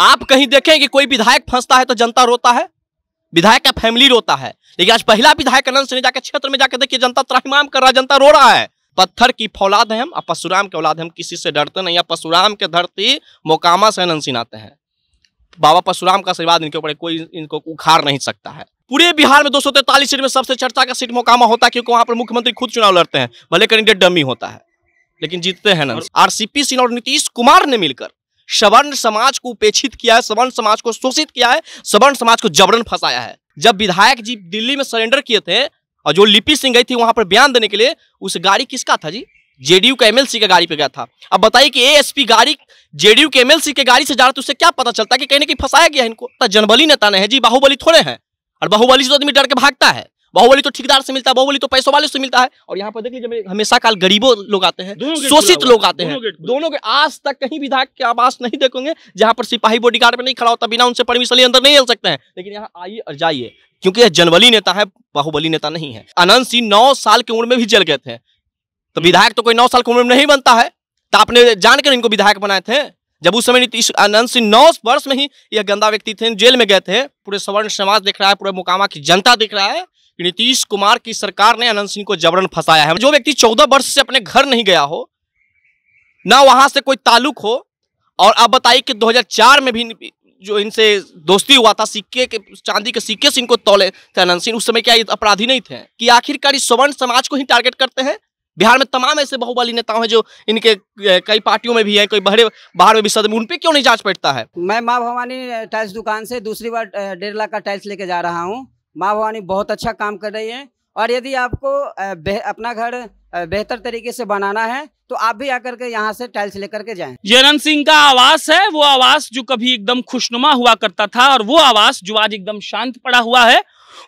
आप कहीं देखें कि कोई विधायक फंसता है तो जनता रोता है विधायक का फैमिली रोता है लेकिन आज पहला विधायक अनंत सिंह जाकर क्षेत्र में जाकर देखिए जनता त्राहिमाम कर रहा है जनता रो रहा है पत्थर की फौलाद है हम और परशुराम के औलाद हम किसी से डरते नहीं परशुराम के धरती मोकामा से अनंत सिंह आते हैं बाबा परशुराम का आशीर्वाद इनके ऊपर कोई इनको उखाड़ नहीं सकता है पूरे बिहार में दो सीट में सबसे चर्चा का सीट मोकामा होता है क्योंकि वहां पर मुख्यमंत्री खुद चुनाव लड़ते हैं भले कैंडिडेट डमी होता है लेकिन जीतते हैं ना आरसीपी सिंह और नीतीश कुमार ने मिलकर सवर्ण समाज को उपेक्षित किया है सवर्ण समाज को शोषित किया है सवर्ण समाज को जबरन फंसाया है जब विधायक जी दिल्ली में सरेंडर किए थे और जो लिपि सिंह गई थी वहां पर बयान देने के लिए उस गाड़ी किसका था जी जेडीयू का एमएलसी का गाड़ी पे गया था अब बताइए कि एएसपी गाड़ी जेडीयू के एमएलसी के गाड़ी से जा रहा था तो उससे क्या पता चलता है कि कहीं ना कहीं फंसाया गया है इनको तो जनबली नेता ने है जी बाहुबली थोड़े हैं और बाहुबली से तो आदमी डर के भागता है बाहुबली तो ठेकेदार से मिलता है बाहुबली तो पैसों वाले से मिलता है और यहाँ पर देख लीजिए हमेशा काल गरीबों लोग आते हैं शोषित लोग आते हैं दोनों के आज तक कहीं विधायक के आवास नहीं देखोगे जहाँ पर सिपाही गार्ड में नहीं खड़ा होता बिना उनसे परमिशन लिए अंदर नहीं चल सकते हैं लेकिन यहाँ आइए और जाइए क्योंकि यह जनवली नेता है बाहुबली नेता नहीं है अनंत सिंह नौ साल की उम्र में भी जल गए थे तो विधायक तो कोई नौ साल की उम्र में नहीं बनता है तो आपने जानकर इनको विधायक बनाए थे जब उस समय नीतीश अनंत सिंह नौ वर्ष में ही यह गंदा व्यक्ति थे जेल में गए थे पूरे सवर्ण समाज देख रहा है पूरे मुकामा की जनता देख रहा है नीतीश कुमार की सरकार ने अनंत सिंह को जबरन फंसाया है जो व्यक्ति चौदह वर्ष से अपने घर नहीं गया हो ना वहां से कोई ताल्लुक हो और आप बताइए कि 2004 में भी जो इनसे दोस्ती हुआ था सिक्के के चांदी के सिक्के से इनको तोले थे अनंत सिंह उस समय क्या अपराधी नहीं थे कि आखिरकार इस स्वर्ण समाज को ही टारगेट करते हैं बिहार में तमाम ऐसे बहुबली नेताओं हैं जो इनके कई पार्टियों में भी है कोई बहरे बाहर में भी सदम उन पर क्यों नहीं जांच बैठता है मैं माँ भवानी टाइल्स दुकान से दूसरी बार डेढ़ लाख का टाइल्स लेके जा रहा हूँ माँ भवानी बहुत अच्छा काम कर रही है और यदि आपको अपना घर बेहतर तरीके से बनाना है तो आप भी आकर के यहाँ से टाइल्स लेकर के जाएं। जयरन सिंह का आवास है वो आवास जो कभी एकदम खुशनुमा हुआ करता था और वो आवास जो आज एकदम शांत पड़ा हुआ है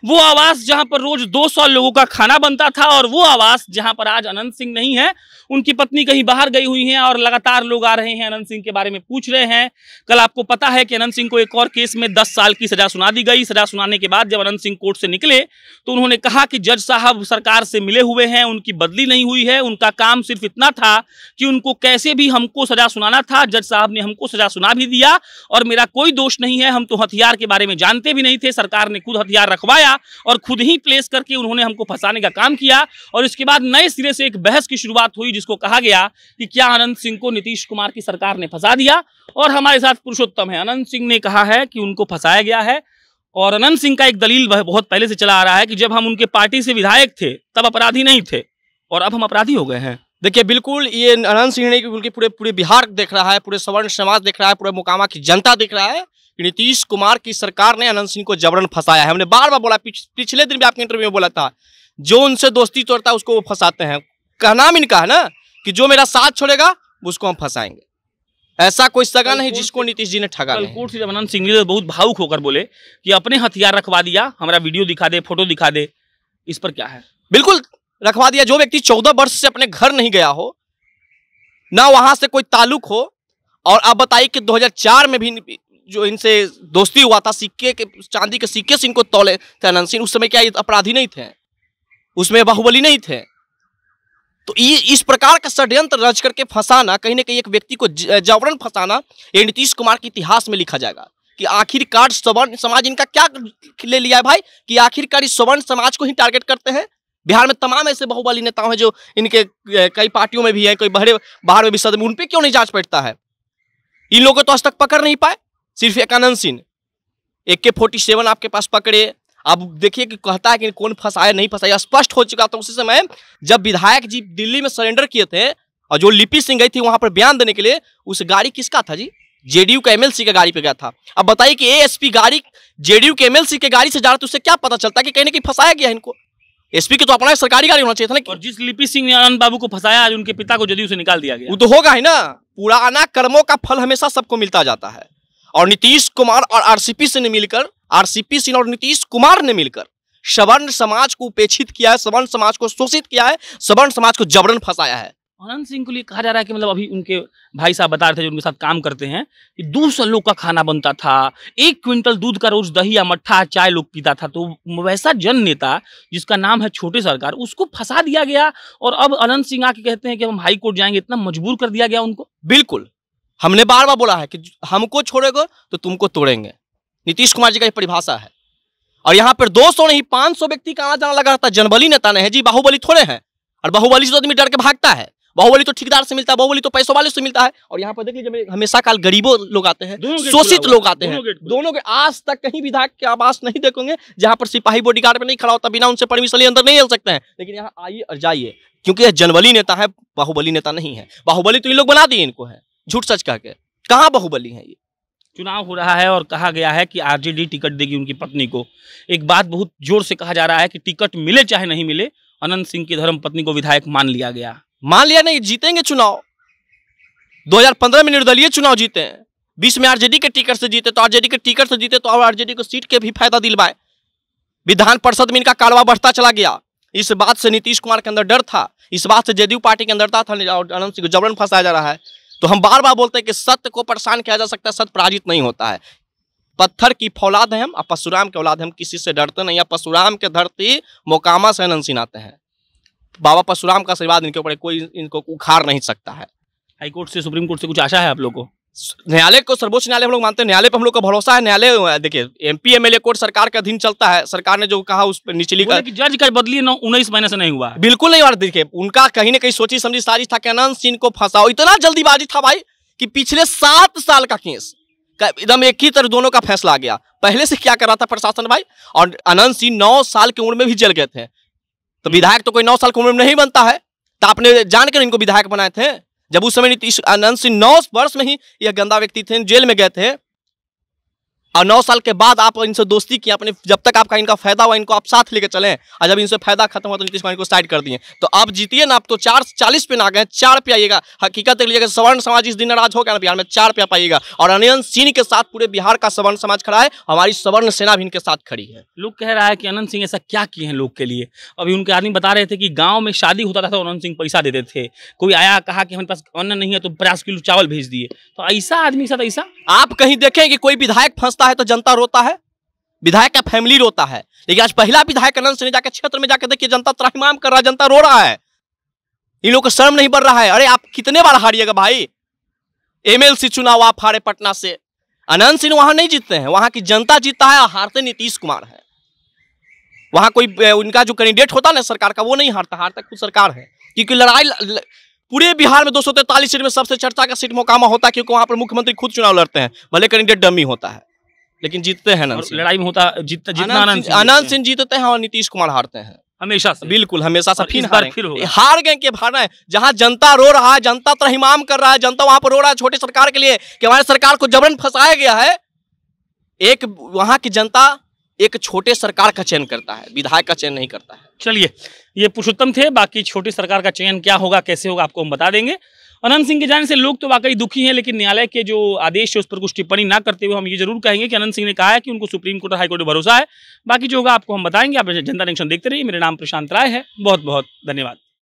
वो आवास जहां पर रोज 200 लोगों का खाना बनता था और वो आवास जहां पर आज अनंत सिंह नहीं है उनकी पत्नी कहीं बाहर गई हुई हैं और लगातार लोग आ रहे हैं अनंत सिंह के बारे में पूछ रहे हैं कल आपको पता है कि अनंत सिंह को एक और केस में दस साल की सजा सुना दी गई सजा सुनाने के बाद जब अनंत सिंह कोर्ट से निकले तो उन्होंने कहा कि जज साहब सरकार से मिले हुए हैं उनकी बदली नहीं हुई है उनका काम सिर्फ इतना था कि उनको कैसे भी हमको सजा सुनाना था जज साहब ने हमको सजा सुना भी दिया और मेरा कोई दोष नहीं है हम तो हथियार के बारे में जानते भी नहीं थे सरकार ने खुद हथियार रखवाया उठाया और खुद ही प्लेस करके उन्होंने हमको फंसाने का काम किया और इसके बाद नए सिरे से एक बहस की शुरुआत हुई जिसको कहा गया कि क्या अनंत सिंह को नीतीश कुमार की सरकार ने फंसा दिया और हमारे साथ पुरुषोत्तम है अनंत सिंह ने कहा है कि उनको फंसाया गया है और अनंत सिंह का एक दलील बहुत पहले से चला आ रहा है कि जब हम उनके पार्टी से विधायक थे तब अपराधी नहीं थे और अब हम अपराधी हो गए हैं देखिए बिल्कुल ये अनंत सिंह ने उनके पूरे पूरे बिहार देख रहा है पूरे सवर्ण समाज देख रहा है पूरे मुकामा की जनता देख रहा है नीतीश कुमार की सरकार ने अनंत सिंह को जबरन फंसाया है हमने बार बार बोला पिछ, पिछले दिन भी आपके इंटरव्यू में बोला था जो उनसे दोस्ती तोड़ता है उसको वो फंसाते हैं कहना भी इनका है ना कि जो मेरा साथ छोड़ेगा उसको हम फंसाएंगे ऐसा कोई सगा नहीं जिसको नीतीश जी ने ठगा कल कोर्ट से रमनाथ सिंह जी बहुत भावुक होकर बोले कि अपने हथियार रखवा दिया हमारा वीडियो दिखा दे फोटो दिखा दे इस पर क्या है बिल्कुल रखवा दिया जो व्यक्ति चौदह वर्ष से अपने घर नहीं गया हो ना वहां से कोई ताल्लुक हो और आप बताइए कि 2004 में भी जो इनसे दोस्ती हुआ था सिक्के के चांदी के सिक्के से इनको तोले थे अनंत सिंह उस समय क्या अपराधी नहीं थे उसमें बाहुबली नहीं थे तो ये इस प्रकार का षड्यंत्र रच करके फंसाना कहीं ना कहीं एक व्यक्ति को जबरन फंसाना ये नीतीश कुमार के इतिहास में लिखा जाएगा कि आखिरकार स्वर्ण समाज इनका क्या ले लिया है भाई कि आखिरकार इस स्वर्ण समाज को ही टारगेट करते हैं बिहार में तमाम ऐसे बहुबली नेताओं हैं जो इनके कई पार्टियों में भी हैं कई बहरे बाहर में भी सदन उन पर क्यों नहीं जांच बैठता है इन लोगों को तो आज तक पकड़ नहीं पाए सिर्फ एकानंद सिंह ए के फोर्टी सेवन आपके पास पकड़े अब देखिए कि कहता है कि कौन फंसाया नहीं फंसाया स्पष्ट हो चुका था उसी समय जब विधायक जी दिल्ली में सरेंडर किए थे और जो लिपि सिंह गई थी वहां पर बयान देने के लिए उस गाड़ी किसका था जी जेडीयू का एमएलसी का गाड़ी पे गया था अब बताइए कि एएसपी गाड़ी जेडीयू के एमएलसी के गाड़ी से जा रहा था तो उसे क्या पता चलता कि कहने की फंसाया गया इनको एसपी के तो अपना सरकारी गाड़ी होना चाहिए था ना और जिस लिपि सिंह ने आनंद बाबू को फंसाया आज उनके पिता को जदयू से निकाल दिया गया वो तो होगा ही ना पुराना कर्मों का फल हमेशा सबको मिलता जाता है और नीतीश कुमार और आरसीपी सिंह ने मिलकर आरसीपी सिंह और नीतीश कुमार ने मिलकर सवर्ण समाज को उपेक्षित किया है सवर्ण समाज को शोषित किया है सवर्ण समाज को जबरन फंसाया है आनंद सिंह को लिए कहा जा रहा है कि मतलब अभी उनके भाई साहब बता रहे थे जो उनके साथ काम करते हैं कि दो सौ लोग का खाना बनता था एक क्विंटल दूध का रोज दही या मट्ठा चाय लोग पीता था तो वैसा जन नेता जिसका नाम है छोटे सरकार उसको फंसा दिया गया और अब अनंत सिंह आके कहते हैं कि हम हाई कोर्ट जाएंगे इतना मजबूर कर दिया गया उनको बिल्कुल हमने बार बार बोला है कि हमको छोड़ेगा तो तुमको तोड़ेंगे नीतीश कुमार जी का परिभाषा है और यहाँ पर 200 नहीं 500 व्यक्ति का आना जाना लगा रहता है जनबली नेता ने है जी बाहुबली थोड़े हैं और बाहुबली से तो आदमी डर के भागता है बाहुबली तो ठेकेदार से मिलता है बाहुबली तो पैसों वाले से मिलता है और यहाँ पर देख लीजिए हमेशा काल गरीबों लोग आते हैं शोषित लोग आते हैं दोनों के आज तक कहीं विधायक के आवास नहीं देखोगे जहाँ पर सिपाही गार्ड में नहीं खड़ा होता बिना उनसे परमिशन लिए अंदर नहीं चल सकते हैं लेकिन यहाँ आइए और जाइए क्योंकि यह जनबली नेता है बाहुबली नेता नहीं है बाहुबली तो ये लोग बना दिए इनको है झूठ सच कह के कहाँ बाहुबली है ये चुनाव हो रहा है और कहा गया है कि आरजेडी टिकट देगी उनकी पत्नी को एक बात बहुत जोर से कहा जा रहा है कि टिकट मिले चाहे नहीं मिले अनंत सिंह की धर्म पत्नी को विधायक मान लिया गया मान लिया नहीं जीतेंगे चुनाव 2015 में निर्दलीय चुनाव जीते हैं बीस में आरजेडी के टिकट से जीते तो आरजेडी के टिकट से जीते तो अब आरजेडी को सीट के भी फायदा दिलवाए विधान परिषद में इनका कारवा बढ़ता चला गया इस बात से नीतीश कुमार के अंदर डर था इस बात से जेडीयू पार्टी के अंदर था अनंत सिंह को जबरन फंसाया जा रहा है तो हम बार बार बोलते हैं कि सत्य को परेशान किया जा सकता है सत्य पराजित नहीं होता है पत्थर की फौलाद है हम और परशुराम के औलाद हम किसी से डरते नहीं या परशुराम के धरती मोकामा से नंसिन आते हैं बाबा परशुराम का आशीर्वाद इनके ऊपर कोई इनको उखाड़ नहीं सकता है हाईकोर्ट से सुप्रीम कोर्ट से कुछ आशा है आप लोगों को न्यायालय को सर्वोच्च न्यायालय हम लोग मानते हैं न्यायालय पर हम लोग का भरोसा है न्यायालय देखिए एमपी एमएलए कोर्ट सरकार के अधीन चलता है सरकार ने जो कहा उस पर निचली का जज का बदली ना उन्नीस महीने से नहीं हुआ बिल्कुल नहीं हुआ देखिए उनका कहीं ना कहीं सोची समझी साजिश था कि अनंत सिंह को फंसाओ इतना जल्दीबाजी था भाई कि पिछले सात साल का केस एकदम एक ही तरफ दोनों का फैसला आ गया पहले से क्या कर रहा था प्रशासन भाई और अनंत सिंह नौ साल की उम्र में भी जल गए थे तो हम्म। विधायक तो कोई नौ साल की उम्र में नहीं बनता है तो आपने जानकर इनको विधायक बनाए थे जब उस समय नीतीश आनंद सिंह नौ वर्ष में ही यह गंदा व्यक्ति थे जेल में गए थे और नौ साल के बाद आप इनसे दोस्ती की अपने जब तक आपका इनका फायदा हुआ इनको आप साथ लेके चले और जब इनसे फायदा खत्म हुआ तो नीतीश कुमार को साइड कर दिए तो आप जीतिए ना आप तो चार चालीस पे ना गए चार पे आइएगा हकीकत देख लीजिएगा सवर्ण समाज इस दिन नाराज होगा ना बिहार में चार पे पाइएगा और अनंत सिंह के साथ पूरे बिहार का सवर्ण समाज खड़ा है हमारी सवर्ण सेना भी इनके साथ खड़ी है लोग कह रहा है कि अनंत सिंह ऐसा क्या किए हैं लोग के लिए अभी उनके आदमी बता रहे थे कि गाँव में शादी होता था तो अनंत सिंह पैसा देते थे कोई आया कहा कि हमारे पास अन्न नहीं है तो पचास किलो चावल भेज दिए तो ऐसा आदमी के साथ ऐसा आप कहीं देखें कि कोई विधायक फंसता पहुंचता है तो जनता रोता है विधायक का फैमिली रोता है लेकिन आज पहला विधायक अनंत सिंह जाकर क्षेत्र में जाकर देखिए जनता त्राहिमाम कर रहा है जनता रो रहा है इन लोग को शर्म नहीं बढ़ रहा है अरे आप कितने बार हारिएगा भाई एमएलसी चुनाव आप हारे पटना से अनंत सिंह वहां नहीं जीतते हैं वहां की जनता जीतता है और हारते नीतीश कुमार है वहां कोई उनका जो कैंडिडेट होता है ना सरकार का वो नहीं हारता हारता खुद सरकार है क्योंकि लड़ाई पूरे बिहार में दो सीट में सबसे चर्चा का सीट मोकामा होता है क्योंकि वहां पर मुख्यमंत्री खुद चुनाव लड़ते हैं भले कैंडिडेट डमी होता है लेकिन जीतते हैं ना लड़ाई में होता जीतता आनंद अनंत सिंह जीतते हैं और नीतीश कुमार हारते हैं हमेशा से बिल्कुल हमेशा से फिर हार फिर हार गए के भाना है जहाँ जनता रो रहा है जनता त्रहिमाम कर रहा है जनता वहां पर रो रहा है छोटी सरकार के लिए कि हमारे सरकार को जबरन फंसाया गया है एक वहां की जनता एक छोटे सरकार का चयन करता है विधायक का चयन नहीं करता है चलिए ये पुरुषोत्तम थे बाकी छोटी सरकार का चयन क्या होगा कैसे होगा आपको हम बता देंगे अनंत सिंह के जाने से लोग तो वाकई दुखी हैं लेकिन न्यायालय के जो आदेश है उस पर कुछ टिप्पणी ना करते हुए हम ये जरूर कहेंगे कि अनंत सिंह ने कहा है कि उनको सुप्रीम कोर्ट और हाईकोर्ट भरोसा है बाकी जो होगा आपको हम बताएंगे आप जनता नेक्शन देखते रहिए मेरा नाम प्रशांत राय है बहुत बहुत धन्यवाद